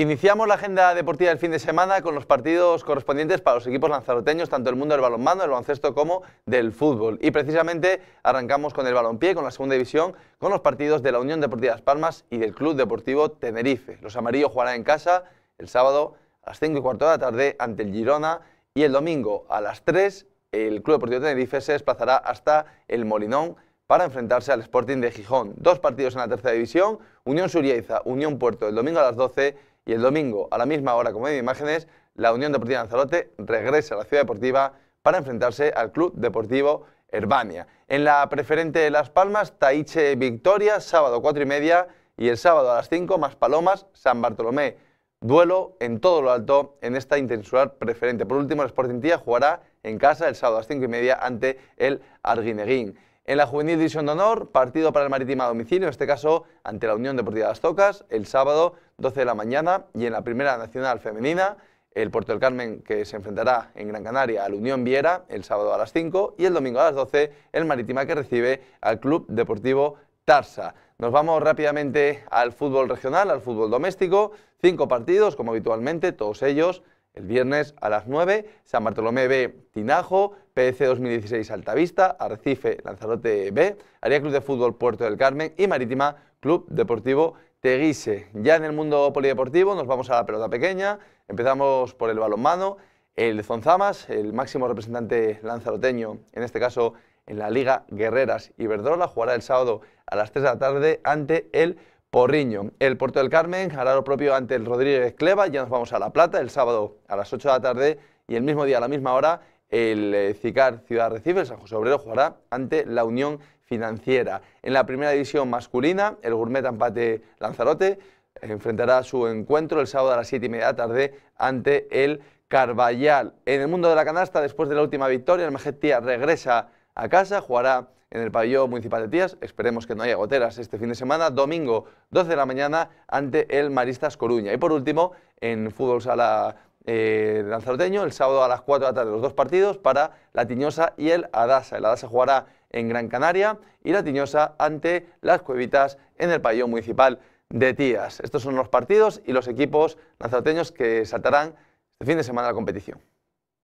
Iniciamos la agenda deportiva del fin de semana con los partidos correspondientes para los equipos lanzaroteños, tanto del mundo del balonmano, del baloncesto como del fútbol. Y precisamente arrancamos con el balonpié, con la segunda división, con los partidos de la Unión Deportiva Las Palmas y del Club Deportivo Tenerife. Los amarillos jugarán en casa el sábado a las 5 y cuarto de la tarde ante el Girona y el domingo a las 3 el Club Deportivo Tenerife se desplazará hasta el Molinón para enfrentarse al Sporting de Gijón. Dos partidos en la tercera división, Unión Surieza Unión Puerto el domingo a las 12 y el domingo, a la misma hora como en imágenes, la Unión Deportiva Lanzarote regresa a la ciudad deportiva para enfrentarse al Club Deportivo Herbania. En la preferente de Las Palmas, Taiche Victoria, sábado 4 y media y el sábado a las 5, más Palomas, San Bartolomé. Duelo en todo lo alto en esta intensidad preferente. Por último, el Sporting Tía jugará en casa el sábado a las 5 y media ante el Arguineguín. En la Juvenil División de Honor, partido para el Marítima a domicilio, en este caso ante la Unión Deportiva de las Tocas, el sábado 12 de la mañana y en la Primera Nacional Femenina, el Puerto del Carmen que se enfrentará en Gran Canaria al Unión Viera el sábado a las 5 y el domingo a las 12 el Marítima que recibe al Club Deportivo Tarsa. Nos vamos rápidamente al fútbol regional, al fútbol doméstico, cinco partidos como habitualmente, todos ellos el viernes a las 9, San Bartolomé B, Tinajo, PDC 2016 Altavista, Arrecife Lanzarote B, Área Club de Fútbol Puerto del Carmen y Marítima Club Deportivo Teguise. Ya en el mundo polideportivo nos vamos a la pelota pequeña, empezamos por el balonmano. El Zonzamas, el máximo representante lanzaroteño, en este caso en la Liga Guerreras y Verdola, jugará el sábado a las 3 de la tarde ante el Porriño. El Puerto del Carmen hará lo propio ante el Rodríguez Cleva. Ya nos vamos a La Plata el sábado a las 8 de la tarde y el mismo día a la misma hora el eh, CICAR Ciudad Recife, el San José Obrero, jugará ante la Unión Financiera. En la primera división masculina, el Gourmet Empate Lanzarote eh, enfrentará su encuentro el sábado a las 7 y media de la tarde ante el Carballal. En el mundo de la canasta, después de la última victoria, el Majestía regresa a casa, jugará en el pabellón municipal de Tías, esperemos que no haya goteras este fin de semana, domingo 12 de la mañana ante el Maristas Coruña. Y por último, en Fútbol Sala eh, Lanzaroteño, el sábado a las 4 de la tarde, los dos partidos para La Tiñosa y el Adasa. El Adasa jugará en Gran Canaria y La Tiñosa ante Las Cuevitas en el pabellón municipal de Tías. Estos son los partidos y los equipos lanzaroteños que saltarán este fin de semana la competición.